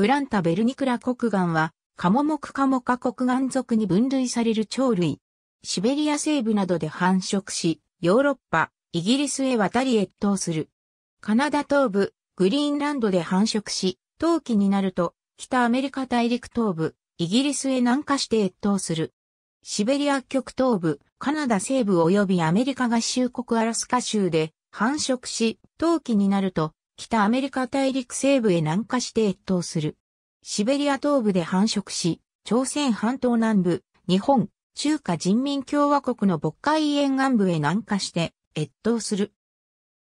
プランタベルニクラ黒岩は、カモモクカモカ黒岩族に分類される鳥類。シベリア西部などで繁殖し、ヨーロッパ、イギリスへ渡り越冬する。カナダ東部、グリーンランドで繁殖し、冬季になると、北アメリカ大陸東部、イギリスへ南下して越冬する。シベリア極東部、カナダ西部及びアメリカ合衆国アラスカ州で繁殖し、冬季になると北アメリカ大陸西部へ南下して越冬する。シベリア東部で繁殖し、朝鮮半島南部、日本、中華人民共和国の渤海沿岸部へ南下して越冬する。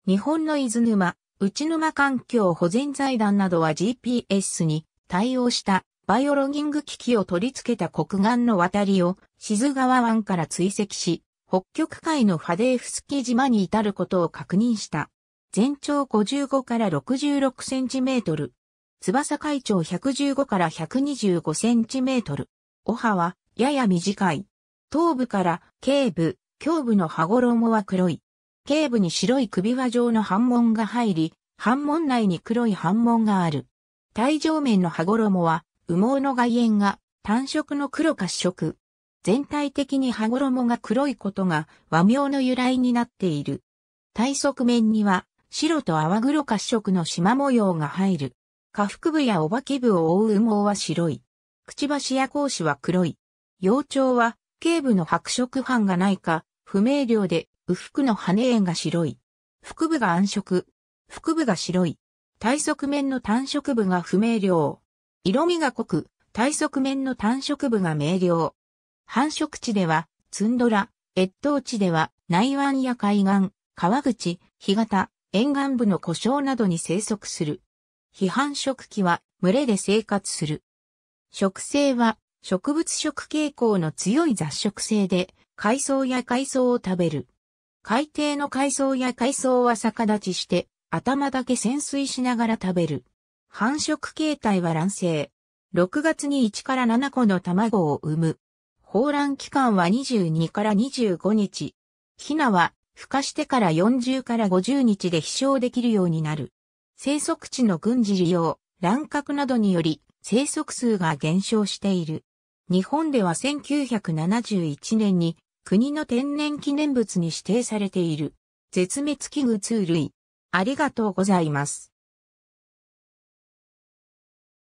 日本の伊豆沼、内沼環境保全財団などは GPS に対応したバイオロギング機器を取り付けた国岸の渡りを静川湾から追跡し、北極海のファデーフスキ島に至ることを確認した。全長55から66センチメートル。翼海長115から125センチメートル。お歯はやや短い。頭部から頸部、胸部の歯衣は黒い。頸部に白い首輪状の反紋が入り、反紋内に黒い反紋がある。体上面の歯衣は羽毛の外縁が単色の黒褐色。全体的に歯衣が黒いことが和名の由来になっている。体側面には白と泡黒褐色の縞模様が入る。下腹部やお化け部を覆う羽毛は白い。くちばしや格子は黒い。幼鳥は、頸部の白色斑がないか、不明瞭で、右腹の羽縁が白い。腹部が暗色。腹部が白い。体側面の単色部が不明瞭。色味が濃く、体側面の単色部が明瞭。繁殖地では、ツンドラ、越冬地では、内湾や海岸、川口、干潟、沿岸部の故障などに生息する。批判食期は群れで生活する。食生は植物食傾向の強い雑食性で海藻や海藻を食べる。海底の海藻や海藻は逆立ちして頭だけ潜水しながら食べる。繁殖形態は卵生。6月に1から7個の卵を産む。放卵期間は22から25日。ヒナは孵化してから40から50日で飛翔できるようになる。生息地の軍事利用、乱獲などにより生息数が減少している。日本では1971年に国の天然記念物に指定されている。絶滅危惧2類。ありがとうございます。